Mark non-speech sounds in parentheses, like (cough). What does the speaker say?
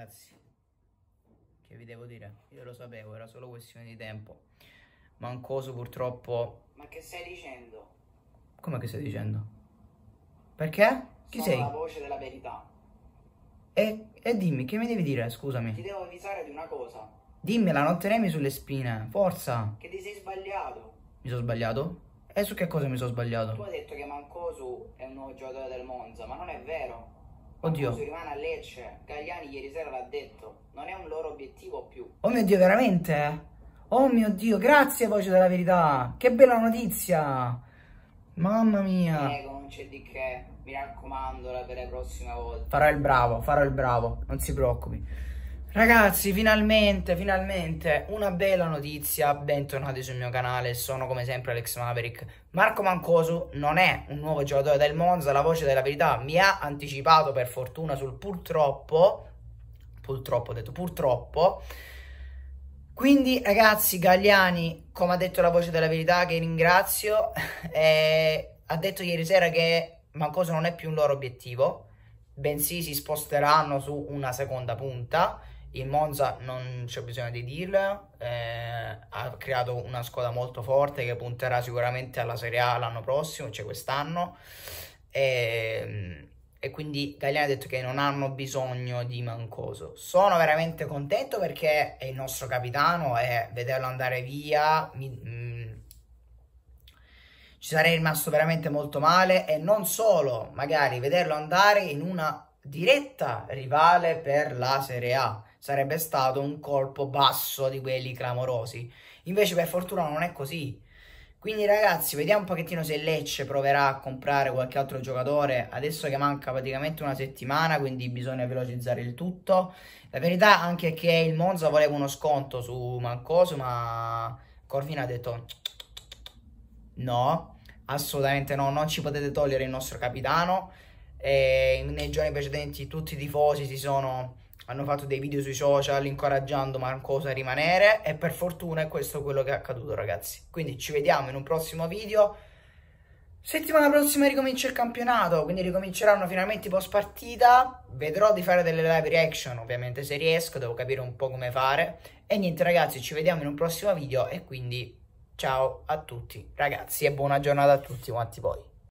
ragazzi che vi devo dire io lo sapevo era solo questione di tempo Mancoso purtroppo ma che stai dicendo? come che stai dicendo? perché? chi Sono sei? la voce della verità e, e dimmi che mi devi dire scusami ti devo avvisare di una cosa dimmela non tenermi sulle spine forza che ti sei sbagliato mi sono sbagliato? e su che cosa mi sono sbagliato? tu hai detto che Mancosu è un nuovo giocatore del Monza ma non è vero Oddio. Caruso rimane a Lecce. Cioè, Gagliani ieri sera l'ha detto. Non è un loro obiettivo più. Oh mio Dio, veramente? Oh mio Dio, grazie voce della verità. Che bella notizia. Mamma mia. Prego, non c'è di che. Mi raccomando, la per la prossima volta. Farò il bravo, farò il bravo. Non si preoccupi. Ragazzi, finalmente, finalmente, una bella notizia, bentornati sul mio canale, sono come sempre Alex Maverick. Marco Mancosu non è un nuovo giocatore del Monza, la voce della verità mi ha anticipato per fortuna sul purtroppo, purtroppo ho detto purtroppo, quindi ragazzi, Gagliani, come ha detto la voce della verità, che ringrazio, (laughs) eh, ha detto ieri sera che Mancosu non è più un loro obiettivo, bensì si sposteranno su una seconda punta il Monza non c'è bisogno di dirlo, eh, ha creato una squadra molto forte che punterà sicuramente alla Serie A l'anno prossimo, cioè quest'anno. E, ehm, e, quindi Gagliani ha detto che non hanno bisogno di Mancoso. Sono veramente contento perché è il nostro capitano e vederlo andare via mi, mh, mm, ci sarei rimasto veramente molto male e non solo, magari vederlo andare in una diretta rivale per la Serie A sarebbe stato un colpo basso di quelli clamorosi. Invece per fortuna non è così. Quindi ragazzi, vediamo un pochettino se Lecce proverà a comprare qualche altro giocatore. Adesso che manca praticamente una settimana, quindi bisogna velocizzare il tutto. La verità anche è che il Monza voleva uno sconto su Mancoso, ma Corvina ha detto no, assolutamente no, non ci potete togliere il nostro capitano. E nei giorni precedenti tutti i tifosi si sono hanno fatto dei video sui social incoraggiando Marcos a rimanere e per fortuna è questo quello che è accaduto ragazzi. Quindi ci vediamo in un prossimo video. Settimana prossima ricomincia il campionato, quindi ricominceranno finalmente i post partita. Vedrò di fare delle live reaction, ovviamente se riesco, devo capire un po' come fare. E niente ragazzi, ci vediamo in un prossimo video e quindi ciao a tutti ragazzi e buona giornata a tutti quanti voi.